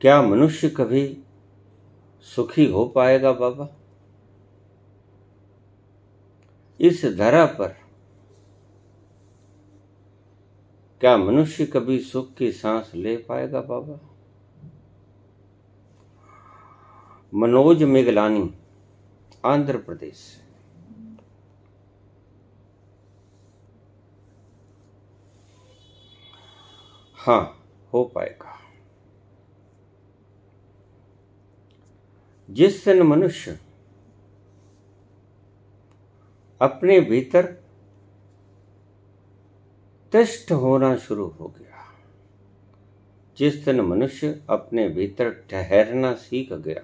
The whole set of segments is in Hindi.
क्या मनुष्य कभी सुखी हो पाएगा बाबा इस धरा पर क्या मनुष्य कभी सुख की सांस ले पाएगा बाबा मनोज मेघलानी आंध्र प्रदेश हाँ हो पाएगा जिस दिन मनुष्य अपने भीतर तिष्ठ होना शुरू हो गया जिस दिन मनुष्य अपने भीतर ठहरना सीख गया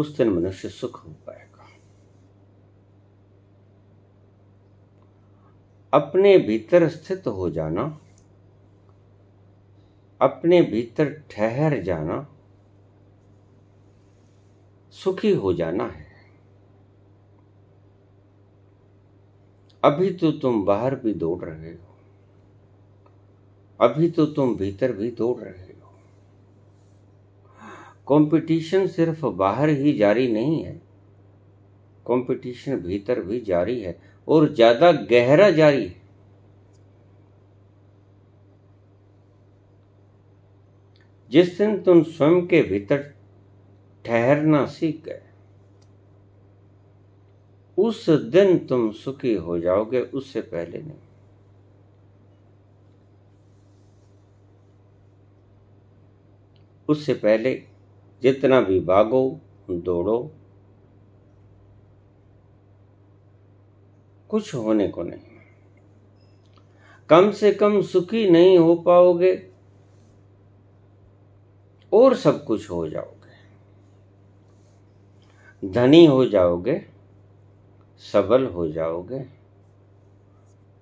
उस दिन मनुष्य सुख हो पाएगा अपने भीतर स्थित हो जाना अपने भीतर ठहर जाना सुखी हो जाना है अभी तो तुम बाहर भी दौड़ रहे हो अभी तो तुम भीतर भी दौड़ रहे हो कंपटीशन सिर्फ बाहर ही जारी नहीं है कंपटीशन भीतर भी जारी है और ज़्यादा गहरा जारी है जिस दिन तुम स्वयं के भीतर ठहरना सीख गए उस दिन तुम सुखी हो जाओगे उससे पहले नहीं उससे पहले जितना भी भागो दौड़ो कुछ होने को नहीं कम से कम सुखी नहीं हो पाओगे और सब कुछ हो जाओगे धनी हो जाओगे सबल हो जाओगे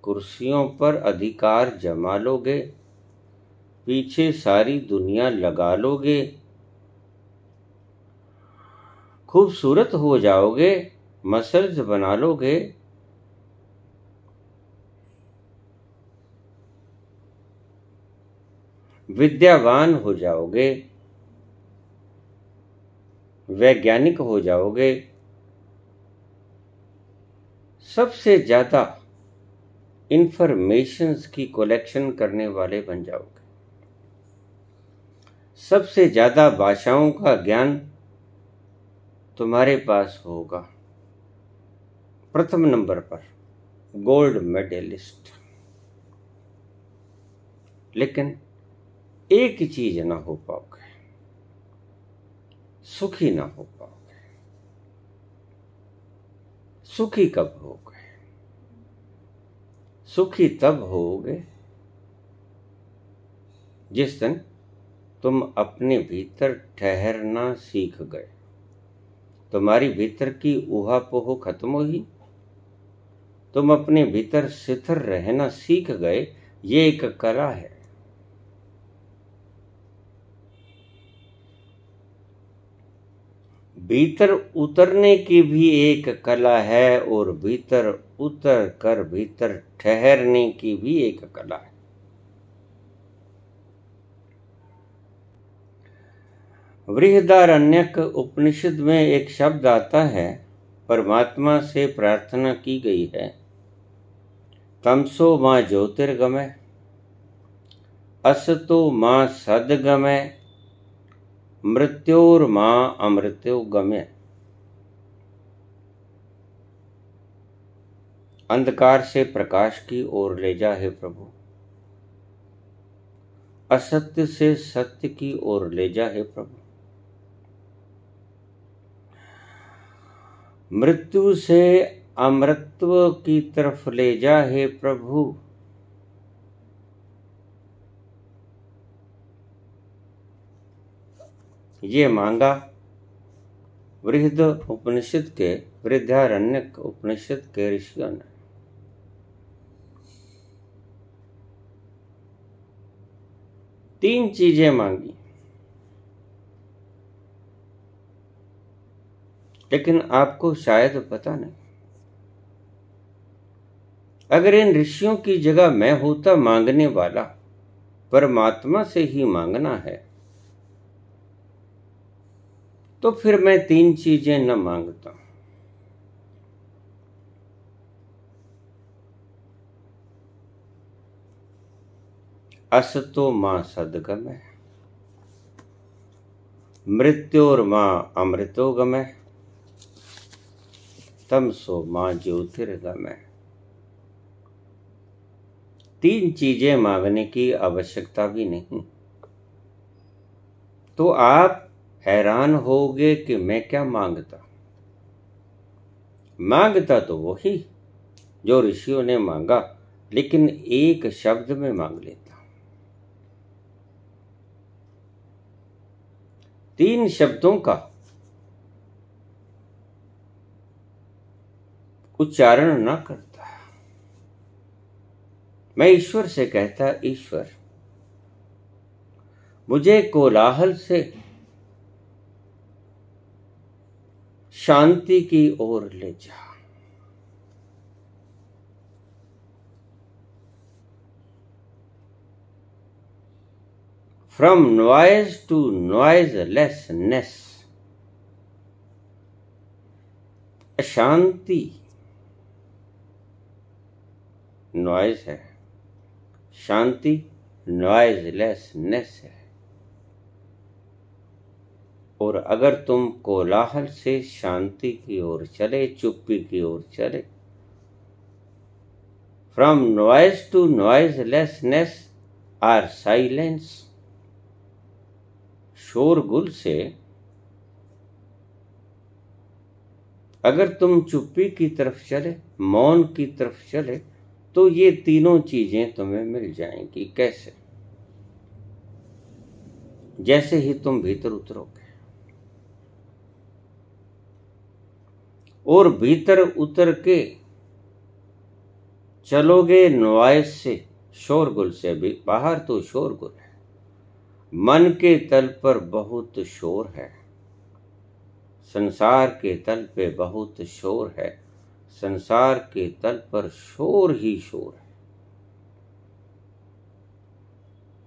कुर्सियों पर अधिकार जमा लोगे पीछे सारी दुनिया लगा लोगे खूबसूरत हो जाओगे मसल्स बना लोगे विद्यावान हो जाओगे वैज्ञानिक हो जाओगे सबसे ज़्यादा इंफॉर्मेशंस की कलेक्शन करने वाले बन जाओगे सबसे ज़्यादा भाषाओं का ज्ञान तुम्हारे पास होगा प्रथम नंबर पर गोल्ड मेडलिस्ट लेकिन एक चीज़ ना हो पाओगे सुखी ना हो पाओगे सुखी कब होगे सुखी तब होगे जिस दिन तुम अपने भीतर ठहरना सीख गए तुम्हारी भीतर की पोह खत्म हुई तुम अपने भीतर स्थिर रहना सीख गए ये एक कला है भीतर उतरने की भी एक कला है और भीतर उतर कर भीतर ठहरने की भी एक कला है वृहदारण्यक उपनिषद में एक शब्द आता है परमात्मा से प्रार्थना की गई है तमसो माँ ज्योतिर्गमय असतो माँ सदगमय मृत्योर्मा अमृत्यो गम्य अंधकार से प्रकाश की ओर ले जा हे प्रभु असत्य से सत्य की ओर ले जा हे प्रभु मृत्यु से अमृत्व की तरफ ले जा हे प्रभु ये मांगा वृहद उपनिषद के वृद्धारण्यक उपनिषद के ऋषियों ने तीन चीजें मांगी लेकिन आपको शायद पता नहीं अगर इन ऋषियों की जगह मैं होता मांगने वाला परमात्मा से ही मांगना है तो फिर मैं तीन चीजें न मांगता हूं अस तो सदगम है मृत्योर माँ अमृतोगम है तम सो ज्योतिर्गम है तीन चीजें मांगने की आवश्यकता भी नहीं तो आप हैरान होगे कि मैं क्या मांगता मांगता तो वही जो ऋषियों ने मांगा लेकिन एक शब्द में मांग लेता तीन शब्दों का उच्चारण ना करता मैं ईश्वर से कहता ईश्वर मुझे कोलाहल से शांति की ओर ले जा from noise to noiselessness अशांति नॉइज है शांति नॉइज लेसनेस है और अगर तुम कोलाहल से शांति की ओर चले चुप्पी की ओर चले from noise to noiselessness or silence शोरगुल से अगर तुम चुप्पी की तरफ चले मौन की तरफ चले तो ये तीनों चीजें तुम्हें मिल जाएंगी कैसे जैसे ही तुम भीतर उतरोगे और भीतर उतर के चलोगे नुआस से शोरगुल से भी बाहर तो शोरगुल है मन के तल पर बहुत शोर है संसार के तल पे बहुत शोर है संसार के तल पर शोर ही शोर है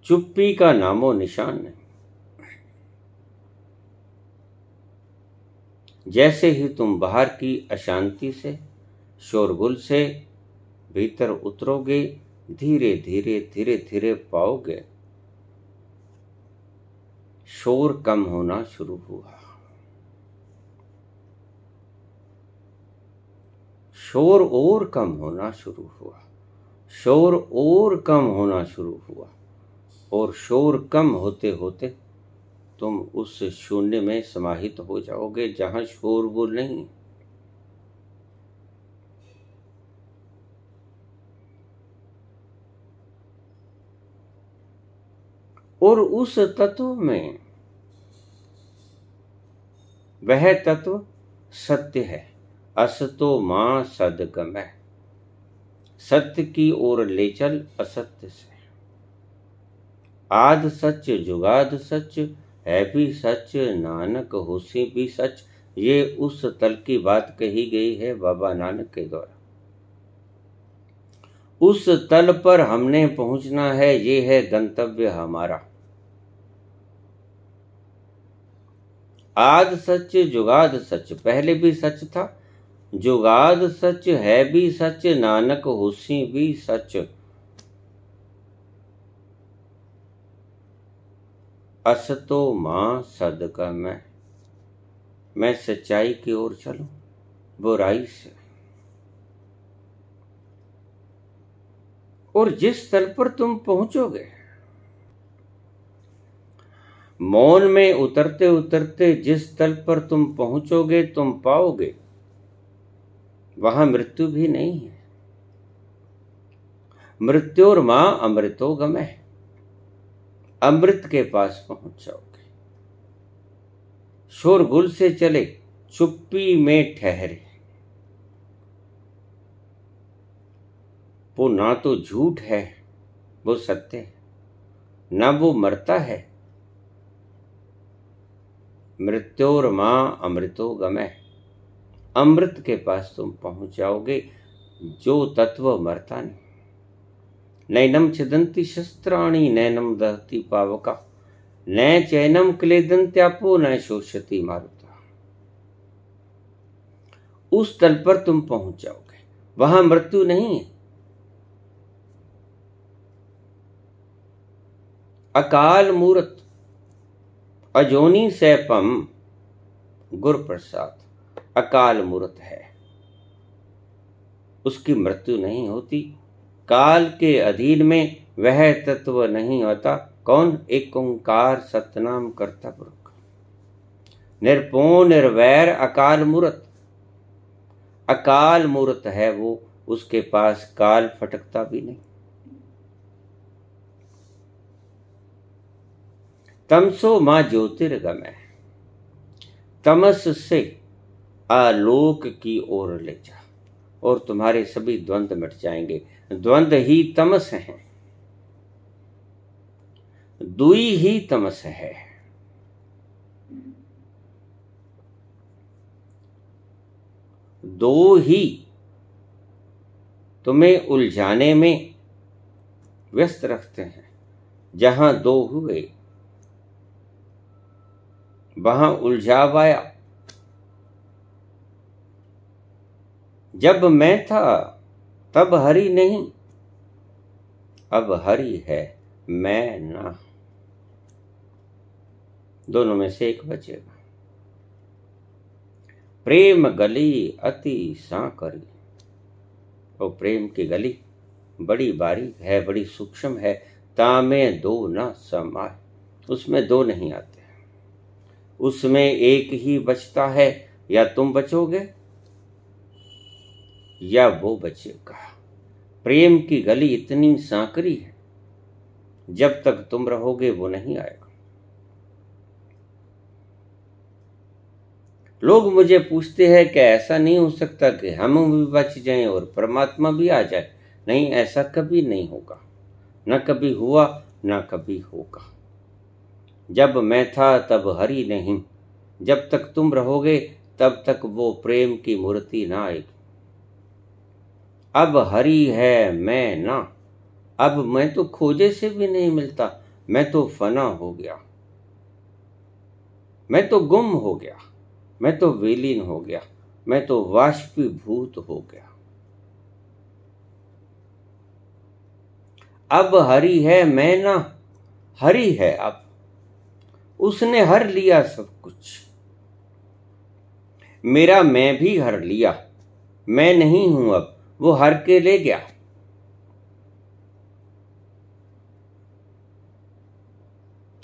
चुप्पी का नामो निशान नहीं जैसे ही तुम बाहर की अशांति से शोरगुल से भीतर उतरोगे धीरे धीरे धीरे धीरे पाओगे शोर कम होना शुरू हुआ शोर और कम होना शुरू हुआ शोर और कम होना शुरू हुआ और शोर कम होते होते तुम उस शून्य में समाहित हो जाओगे जहां शोरगुल नहीं और उस तत्व में वह तत्व सत्य है असतो मां सदगम है सत्य की ओर ले चल असत्य से आद सच जुगाद सच है भी सच नानक होशी भी सच ये उस तल की बात कही गई है बाबा नानक के द्वारा उस तल पर हमने पहुंचना है ये है गंतव्य हमारा आद सच जुगाद सच पहले भी सच था जुगाद सच है भी सच नानक होशी भी सच असतो माँ का मैं मैं सच्चाई की ओर चलूं बुराई से और जिस तल पर तुम पहुंचोगे मौन में उतरते उतरते जिस तल पर तुम पहुंचोगे तुम पाओगे वहां मृत्यु भी नहीं है मृत्यु और मां अमृतोगम है अमृत के पास पहुंच जाओगे शोरगुल से चले चुप्पी में ठहरे वो ना तो झूठ है वो सत्य है ना वो मरता है मृत्योर मां अमृतो गमय अमृत के पास तुम पहुंच जाओगे जो तत्व मरता नहीं नैनम छिदंती शस्त्राणी नैनम दहती पावका न चैनम क्लेदंत्यापो न शोषति मारुता उस तल पर तुम पहुंच जाओगे वहां मृत्यु नहीं है अकाल मूर्त अजोनी सैपम गुर प्रसाद अकाल मूर्त है उसकी मृत्यु नहीं होती काल के अधीन में वह तत्व नहीं होता कौन एक ओंकार सतनाम करता पुरुष निरपो निर्वैर अकाल मूर्त अकाल मूर्त है वो उसके पास काल फटकता भी नहीं तमसो मां ज्योतिर्गम है तमस से आलोक की ओर ले जा और तुम्हारे सभी द्वंद्व मिट जाएंगे द्वंद ही तमस है दुई ही तमस है दो ही तुम्हें उलझाने में व्यस्त रखते हैं जहां दो हुए वहां उलझा पाया जब मैं था तब हरि नहीं अब हरि है मैं ना दोनों में से एक बचेगा प्रेम गली अति करी ओ प्रेम की गली बड़ी बारीक है बड़ी सूक्ष्म है तामे दो न समाए उसमें दो नहीं आते उसमें एक ही बचता है या तुम बचोगे या वो बचेगा प्रेम की गली इतनी सांकरी है जब तक तुम रहोगे वो नहीं आएगा लोग मुझे पूछते हैं कि ऐसा नहीं हो सकता कि हम भी बच जाए और परमात्मा भी आ जाए नहीं ऐसा कभी नहीं होगा न कभी हुआ न कभी होगा जब मैं था तब हरी नहीं जब तक तुम रहोगे तब तक वो प्रेम की मूर्ति ना आएगी अब हरी है मैं ना अब मैं तो खोजे से भी नहीं मिलता मैं तो फना हो गया मैं तो गुम हो गया मैं तो विलीन हो गया मैं तो वाष्पीभूत हो गया अब हरी है मैं ना हरी है अब उसने हर लिया सब कुछ मेरा मैं भी हर लिया मैं नहीं हूं अब वो हर के ले गया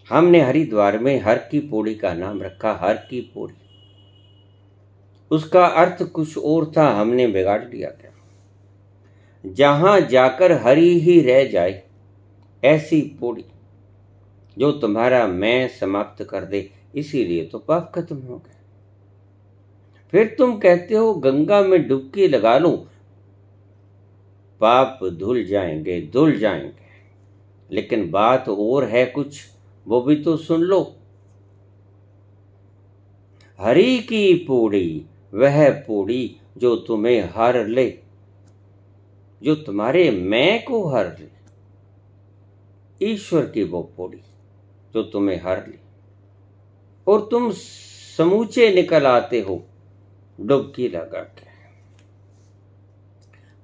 हमने हरिद्वार में हर की पौड़ी का नाम रखा हर की पौड़ी उसका अर्थ कुछ और था हमने बिगाड़ दिया था जहां जाकर हरी ही रह जाए ऐसी पौड़ी जो तुम्हारा मैं समाप्त कर दे इसीलिए तो पाप खत्म हो गए फिर तुम कहते हो गंगा में डुबकी लगा लूं पाप धुल जाएंगे धुल जाएंगे लेकिन बात और है कुछ वो भी तो सुन लो हरी की पूड़ी वह पूड़ी जो तुम्हें हर ले जो तुम्हारे मैं को हर ले ईश्वर की वो पूड़ी जो तुम्हें हर ले और तुम समूचे निकल आते हो डुबकी लगा के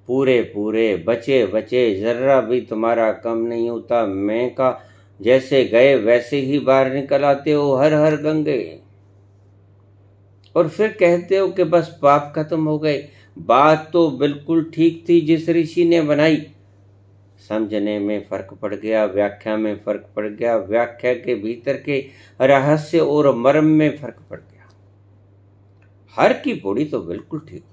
पूरे पूरे बचे बचे ज़र्रा भी तुम्हारा कम नहीं होता मैं का जैसे गए वैसे ही बाहर निकल आते हो हर हर गंगे और फिर कहते हो कि बस पाप खत्म हो गए बात तो बिल्कुल ठीक थी जिस ऋषि ने बनाई समझने में फर्क पड़ गया व्याख्या में फर्क पड़ गया व्याख्या के भीतर के रहस्य और मर्म में फर्क पड़ गया हर की पौड़ी तो बिल्कुल ठीक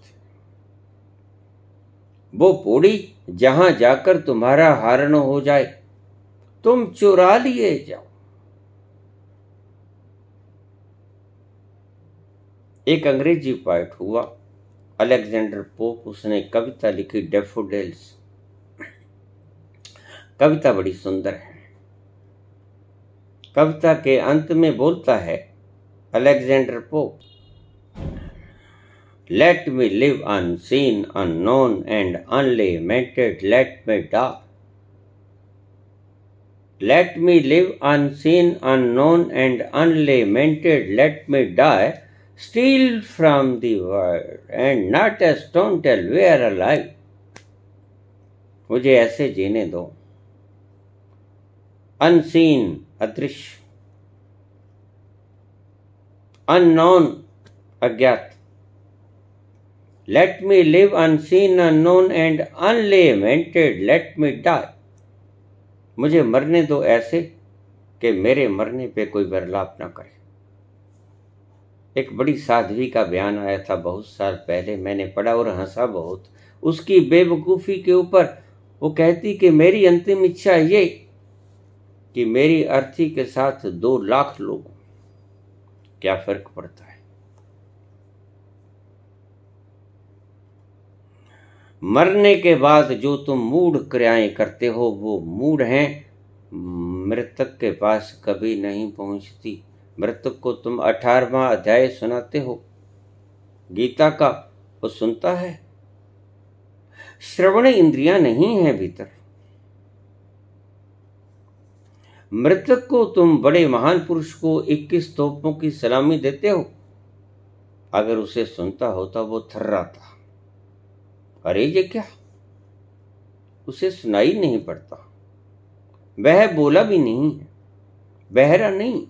वो पोड़ी जहां जाकर तुम्हारा हारण हो जाए तुम चुरा लिए जाओ एक अंग्रेजी पॉइट हुआ अलेक्जेंडर पोप उसने कविता लिखी डेफोडेल्स कविता बड़ी सुंदर है कविता के अंत में बोलता है Alexander Pope Let me live unseen, unknown, and unlimited. Let me die. Let me live unseen, unknown, and unlamented. Let me die, steal from the world, and not a stone till we are alive. मुझे ऐसे जीने दो अनसीन अदृश्य अननोन अज्ञात Let me live unseen, unknown and unlamented. Let me die. मुझे मरने दो ऐसे कि मेरे मरने पे कोई बरलाप ना करे एक बड़ी साध्वी का बयान आया था बहुत साल पहले मैंने पढ़ा और हंसा बहुत उसकी बेवकूफ़ी के ऊपर वो कहती कि मेरी अंतिम इच्छा ये कि मेरी अर्थी के साथ दो लाख लोग क्या फर्क पड़ता है मरने के बाद जो तुम मूढ़ क्रियाएं करते हो वो मूढ़ हैं मृतक के पास कभी नहीं पहुंचती मृतक को तुम अठारवा अध्याय सुनाते हो गीता का वो सुनता है श्रवण इंद्रियां नहीं है भीतर मृतक को तुम बड़े महान पुरुष को 21 तोपों की सलामी देते हो अगर उसे सुनता होता वो थर्राता अरे ये क्या उसे सुनाई नहीं पड़ता वह बोला भी नहीं है बहरा नहीं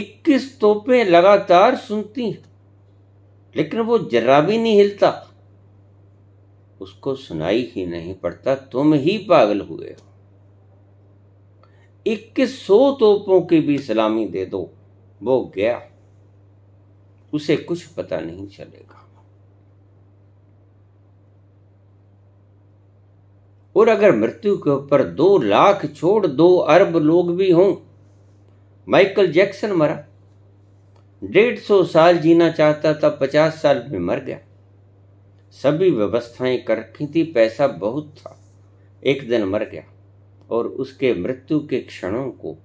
इक्कीस तोपें लगातार सुनती हैं लेकिन वो जरा भी नहीं हिलता उसको सुनाई ही नहीं पड़ता तुम ही पागल हुए हो इक्कीस सौ तोपों की भी सलामी दे दो वो गया उसे कुछ पता नहीं चलेगा और अगर मृत्यु के ऊपर दो लाख छोड़ दो अरब लोग भी हों माइकल जैक्सन मरा डेढ़ सौ साल जीना चाहता था पचास साल में मर गया सभी व्यवस्थाएं कर रखी थी पैसा बहुत था एक दिन मर गया और उसके मृत्यु के क्षणों को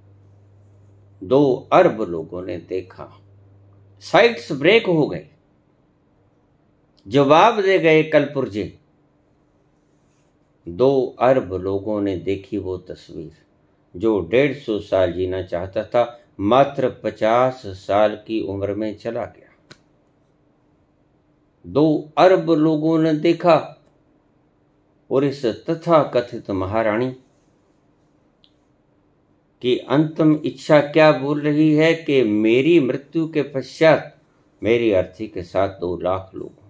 दो अरब लोगों ने देखा साइट्स ब्रेक हो गए जवाब दे गए कलपुरजे दो अरब लोगों ने देखी वो तस्वीर जो डेढ़ सौ साल जीना चाहता था मात्र पचास साल की उम्र में चला गया दो अरब लोगों ने देखा और इस तथा कथित महारानी की अंतिम इच्छा क्या बोल रही है कि मेरी मृत्यु के पश्चात मेरी अर्थी के साथ दो लाख लोग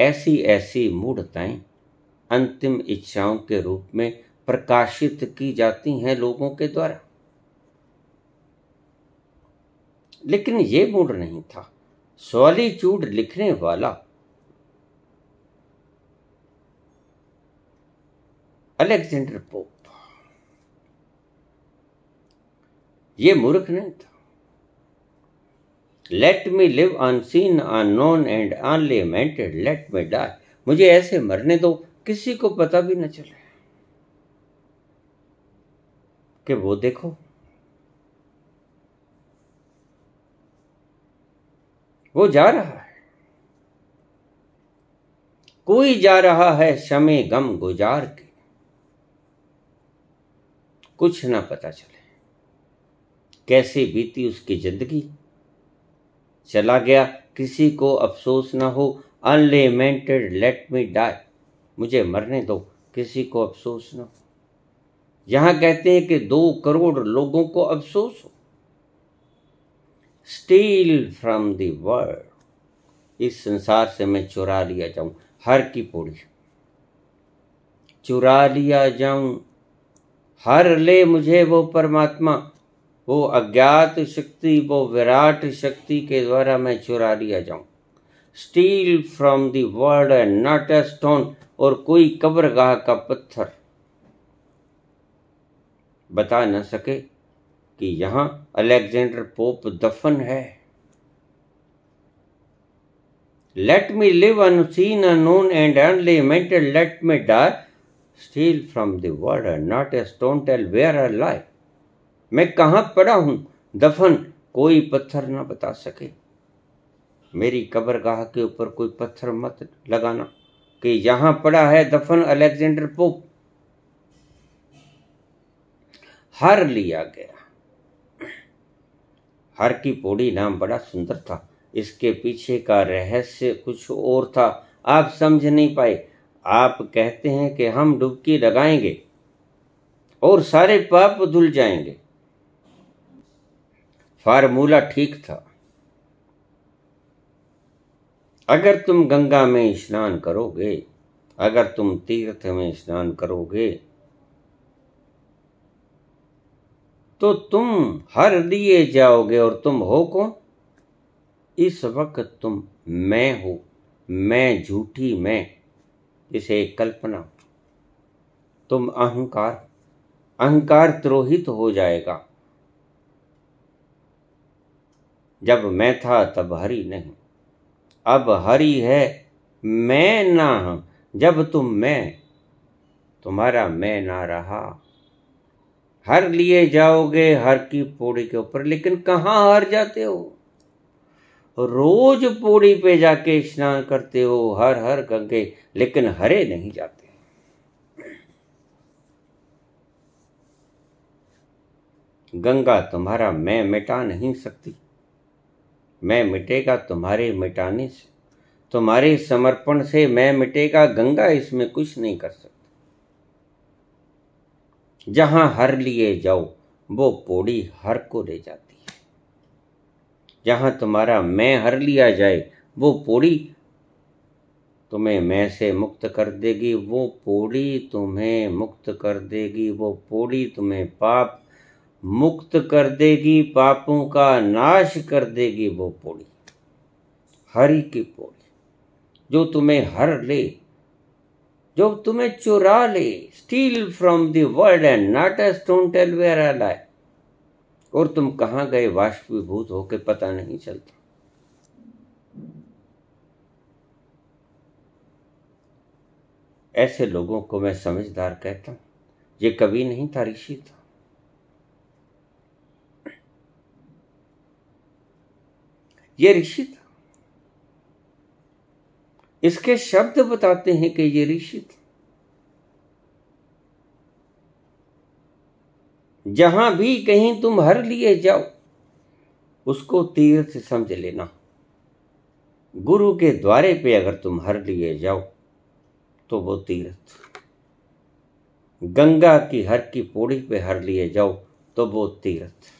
ऐसी ऐसी मूढ़ताएं अंतिम इच्छाओं के रूप में प्रकाशित की जाती हैं लोगों के द्वारा लेकिन ये मूड नहीं था सॉलीच्यूड लिखने वाला अलेक्जेंडर पोप ये मूर्ख नहीं था let me live unseen non and unlamented let me die मुझे ऐसे मरने दो किसी को पता भी न चले कि वो देखो वो जा रहा है कोई जा रहा है शमे गम गुजार के कुछ ना पता चले कैसे बीती उसकी जिंदगी चला गया किसी को अफसोस ना हो अनलिमेंटेड लेट मी डाई मुझे मरने दो किसी को अफसोस न हो यहां कहते हैं कि दो करोड़ लोगों को अफसोस हो स्टील फ्रॉम दर्ल्ड वर्ल्ड इस संसार से मैं चुरा लिया जाऊं हर की पूरी चुरा लिया जाऊं हर ले मुझे वो परमात्मा वो अज्ञात शक्ति वो विराट शक्ति के द्वारा मैं चुरा लिया जाऊं steal from the world and not a stone और कोई कब्रगाह का पत्थर बता न सके कि यहां अलेक्जेंडर पोप दफन है let me live seen a known and unlamented let me die steal from the world not a stone tell where a life मैं कहाँ पड़ा हूँ दफन कोई पत्थर ना बता सके मेरी कब्रगाह के ऊपर कोई पत्थर मत लगाना कि यहाँ पड़ा है दफन अलेक्जेंडर पोप हर लिया गया हर की पौड़ी नाम बड़ा सुंदर था इसके पीछे का रहस्य कुछ और था आप समझ नहीं पाए आप कहते हैं कि हम डुबकी लगाएंगे और सारे पाप धुल जाएंगे फार्मूला ठीक था अगर तुम गंगा में स्नान करोगे अगर तुम तीर्थ में स्नान करोगे तो तुम हर दिए जाओगे और तुम हो कौन इस वक्त तुम मैं हो मैं झूठी मैं इसे एक कल्पना तुम अहंकार अहंकार द्रोहित तो हो जाएगा जब मैं था तब हरी नहीं अब हरी है मैं ना जब तुम मैं तुम्हारा मैं ना रहा हर लिए जाओगे हर की पौड़ी के ऊपर लेकिन कहाँ हर जाते हो रोज पौड़ी पे जाके स्नान करते हो हर हर गंगे लेकिन हरे नहीं जाते गंगा तुम्हारा मैं मिटा नहीं सकती मैं मिटेगा तुम्हारे मिटाने से तुम्हारे समर्पण से मैं मिटेगा गंगा इसमें कुछ नहीं कर सकता जहां हर लिए जाओ वो पोड़ी हर को ले जाती है जहां तुम्हारा मैं हर लिया जाए वो पोड़ी तुम्हें मैं से मुक्त कर देगी वो पोड़ी तुम्हें मुक्त कर देगी वो पोड़ी तुम्हें पाप मुक्त कर देगी पापों का नाश कर देगी वो पौड़ी हरि की पौड़ी जो तुम्हें हर ले जो तुम्हें चुरा ले steal from the world and not a stone tell where लाए और तुम कहां गए वाष्पीभूत होके पता नहीं चलता ऐसे लोगों को मैं समझदार कहता हूं ये कभी नहीं था ऋषि था ये ऋषि था इसके शब्द बताते हैं कि ये ऋषि थे जहां भी कहीं तुम हर लिए जाओ उसको तीर्थ समझ लेना गुरु के द्वारे पे अगर तुम हर लिए जाओ तो वो तीर्थ गंगा की हर की पौड़ी पे हर लिए जाओ तो वो तीर्थ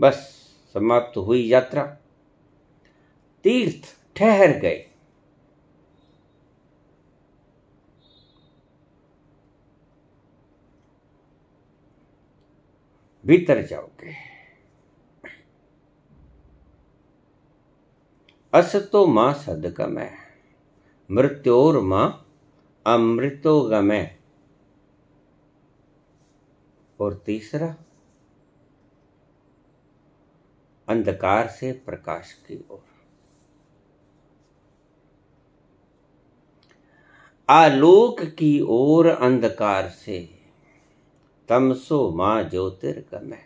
बस समाप्त हुई यात्रा तीर्थ ठहर गए भीतर जाओगे अस तो सदगम है मृत्योर अमृतोगम है और तीसरा अंधकार से प्रकाश की ओर आलोक की ओर अंधकार से तमसो मां ज्योतिर्गमय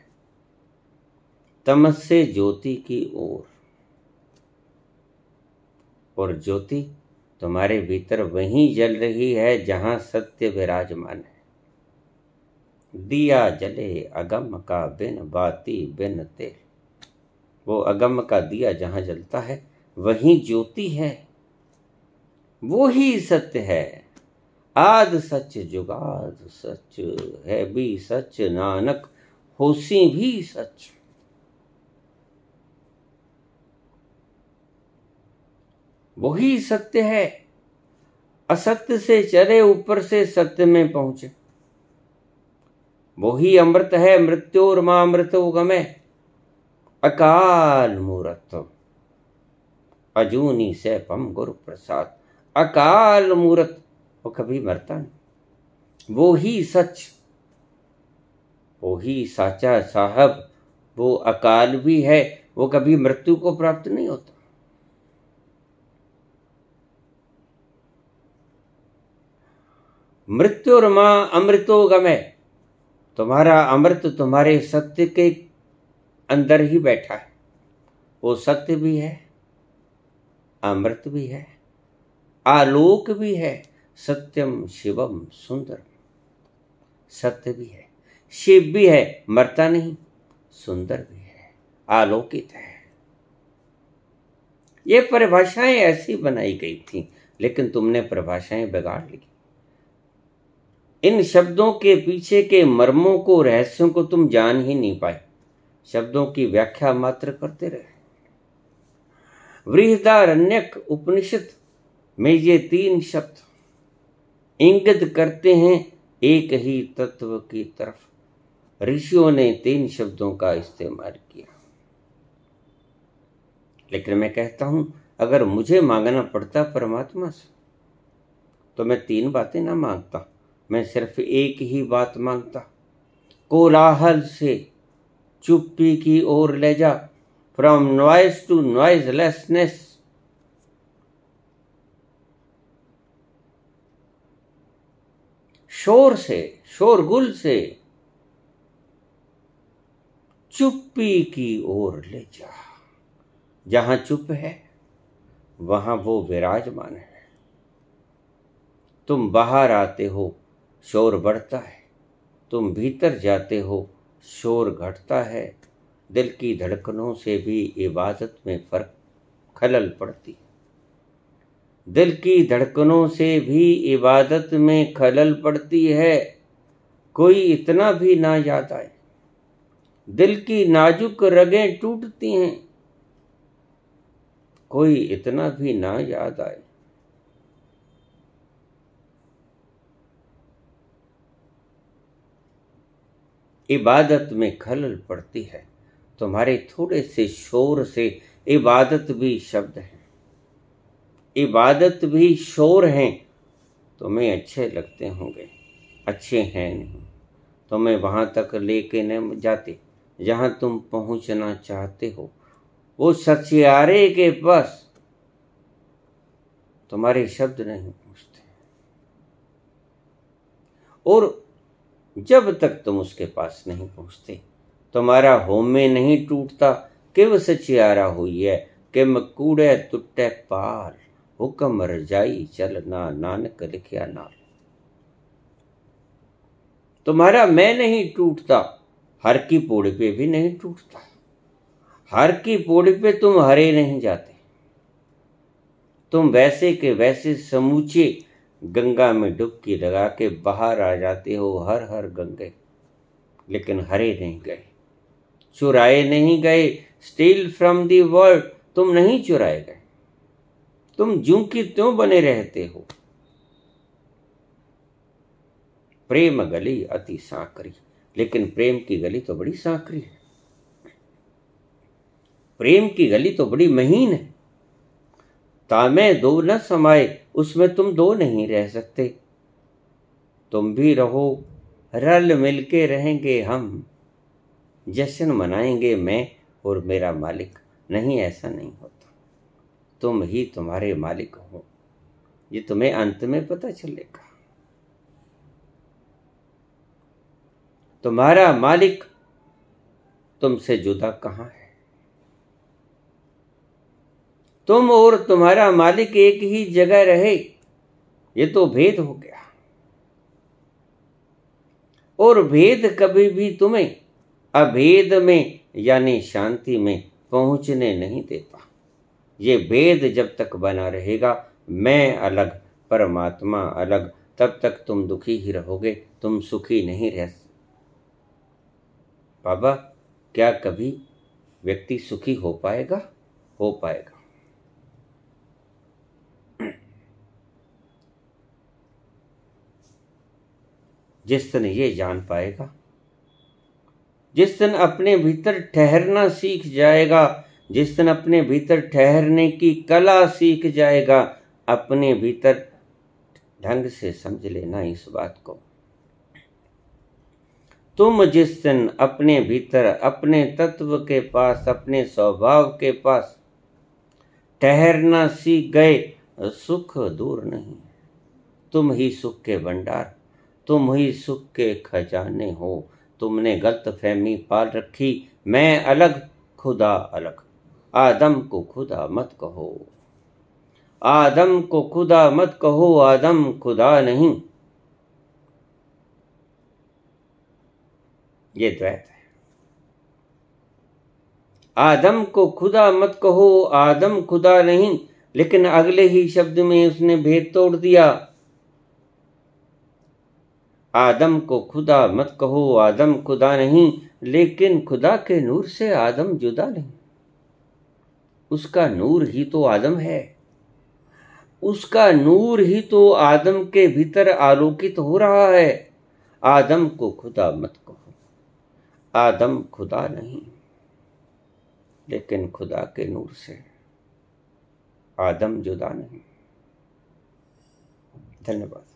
तमस से ज्योति की ओर और ज्योति तुम्हारे भीतर वहीं जल रही है जहां सत्य विराजमान है दिया जले अगम का बिन बाती बिन तेल वो अगम का दिया जहाँ जलता है वही ज्योति है वो ही सत्य है आद सच जुगाद सच है भी सच नानक होसी भी सच वही सत्य है असत्य से चरे ऊपर से सत्य में पहुंचे वही अमृत है मां मामृत उगमे अकाल मूर्त अजूनी से पम गुरु प्रसाद अकाल मूर्त वो कभी मरता नहीं वो ही सच वो ही साचा साहब वो अकाल भी है वो कभी मृत्यु को प्राप्त नहीं होता मृत्यु और मां अमृतो गमे तुम्हारा अमृत तुम्हारे सत्य के अंदर ही बैठा है वो सत्य भी है अमृत भी है आलोक भी है सत्यम शिवम सुंदर सत्य भी है शिव भी है मरता नहीं सुंदर भी है आलोकित है ये परिभाषाएं ऐसी बनाई गई थी लेकिन तुमने परिभाषाएं बिगाड़ ली इन शब्दों के पीछे के मर्मों को रहस्यों को तुम जान ही नहीं पाए शब्दों की व्याख्या मात्र करते रहे वृहदारण्यक उपनिषद में ये तीन शब्द इंगित करते हैं एक ही तत्व की तरफ ऋषियों ने तीन शब्दों का इस्तेमाल किया लेकिन मैं कहता हूं अगर मुझे मांगना पड़ता परमात्मा से तो मैं तीन बातें ना मांगता मैं सिर्फ एक ही बात मांगता कोलाहल से चुप्पी की ओर ले जा फ्रॉम नॉइज टू नॉइजलेसनेस शोर से शोरगुल से चुप्पी की ओर ले जा जहां चुप है वहां वो विराजमान है तुम बाहर आते हो शोर बढ़ता है तुम भीतर जाते हो शोर घटता है दिल की धड़कनों से भी इबादत में फर्क खलल पड़ती है दिल की धड़कनों से भी इबादत में खलल पड़ती है कोई इतना भी ना याद आए दिल की नाजुक रगें टूटती हैं कोई इतना भी ना याद आए इबादत में खलल पड़ती है तुम्हारे थोड़े से शोर से इबादत भी शब्द है इबादत भी शोर हैं तुम्हें अच्छे लगते होंगे अच्छे हैं नहीं तुम्हें वहाँ तक लेके न जाते जहाँ तुम पहुँचना चाहते हो वो सचियारे के पास तुम्हारे शब्द नहीं पूछते और जब तक तुम उसके पास नहीं पहुंचते तुम्हारा होमे नहीं टूटता किव सचियारा हुई है किम कूड़े तुटे पार हुक्म रजाई चल ना नानक लिखिया नाल तुम्हारा मैं नहीं टूटता हर की पोड़ी पे भी नहीं टूटता हर की पोड़ी पे तुम हरे नहीं जाते तुम वैसे के वैसे समूचे गंगा में डुबकी लगा के बाहर आ जाते हो हर हर गंगे लेकिन हरे नहीं गए चुराए नहीं गए स्टील फ्रॉम दी वर्ल्ड तुम नहीं चुराए गए तुम जू की त्यों बने रहते हो प्रेम गली अति सांकरी लेकिन प्रेम की गली तो बड़ी सांकरी है प्रेम की गली तो बड़ी महीन है तामे दो न समाए उसमें तुम दो नहीं रह सकते तुम भी रहो रल मिलके रहेंगे हम जश्न मनाएंगे मैं और मेरा मालिक नहीं ऐसा नहीं होता तुम ही तुम्हारे मालिक हो ये तुम्हें अंत में पता चलेगा तुम्हारा मालिक तुमसे जुदा कहाँ है तुम और तुम्हारा मालिक एक ही जगह रहे ये तो भेद हो गया और भेद कभी भी तुम्हें अभेद में यानी शांति में पहुंचने नहीं देता ये भेद जब तक बना रहेगा मैं अलग परमात्मा अलग तब तक तुम दुखी ही रहोगे तुम सुखी नहीं रह बाबा क्या कभी व्यक्ति सुखी हो पाएगा हो पाएगा जिस दिन ये जान पाएगा जिस दिन अपने भीतर ठहरना सीख जाएगा जिस दिन अपने भीतर ठहरने की कला सीख जाएगा अपने भीतर ढंग से समझ लेना इस बात को तुम जिस दिन अपने भीतर अपने तत्व के पास अपने स्वभाव के पास ठहरना सीख गए सुख दूर नहीं तुम ही सुख के भंडार तुम ही सुख के खजाने हो तुमने गलत फहमी पाल रखी मैं अलग खुदा अलग आदम को खुदा मत कहो आदम को खुदा मत कहो आदम खुदा नहीं ये द्वैत है आदम को खुदा मत कहो आदम खुदा नहीं लेकिन अगले ही शब्द में उसने भेद तोड़ दिया आदम को खुदा मत कहो आदम खुदा नहीं लेकिन खुदा के नूर से आदम जुदा नहीं उसका नूर ही तो आदम है उसका नूर ही तो आदम के भीतर आलोकित हो रहा है आदम को खुदा मत कहो आदम खुदा नहीं लेकिन खुदा के नूर से आदम जुदा नहीं धन्यवाद